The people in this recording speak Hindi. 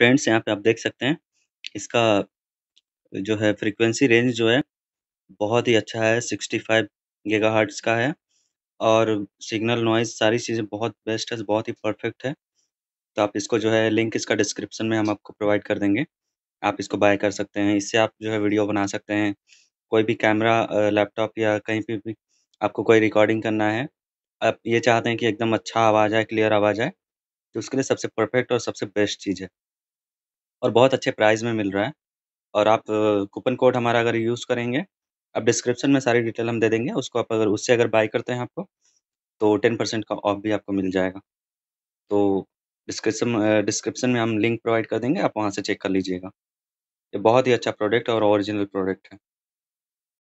फ्रेंड्स यहाँ पे आप देख सकते हैं इसका जो है फ्रीक्वेंसी रेंज जो है बहुत ही अच्छा है 65 गीगाहर्ट्ज का है और सिग्नल नॉइज सारी चीज़ें बहुत बेस्ट है बहुत ही परफेक्ट है तो आप इसको जो है लिंक इसका डिस्क्रिप्शन में हम आपको प्रोवाइड कर देंगे आप इसको बाय कर सकते हैं इससे आप जो है वीडियो बना सकते हैं कोई भी कैमरा लैपटॉप या कहीं पर भी आपको कोई रिकॉर्डिंग करना है आप ये चाहते हैं कि एकदम अच्छा आवाज़ आए क्लियर आवाज़ आए तो उसके लिए सबसे परफेक्ट और सबसे बेस्ट चीज़ है और बहुत अच्छे प्राइस में मिल रहा है और आप कूपन कोड हमारा अगर यूज़ करेंगे अब डिस्क्रिप्शन में सारी डिटेल हम दे देंगे उसको आप अगर उससे अगर बाय करते हैं आपको तो टेन परसेंट का ऑफ भी आपको मिल जाएगा तो डिस्क्रिप्शन डिस्क्रिप्शन में हम लिंक प्रोवाइड कर देंगे आप वहाँ से चेक कर लीजिएगा ये बहुत ही अच्छा प्रोडक्ट और ओरिजिनल प्रोडक्ट है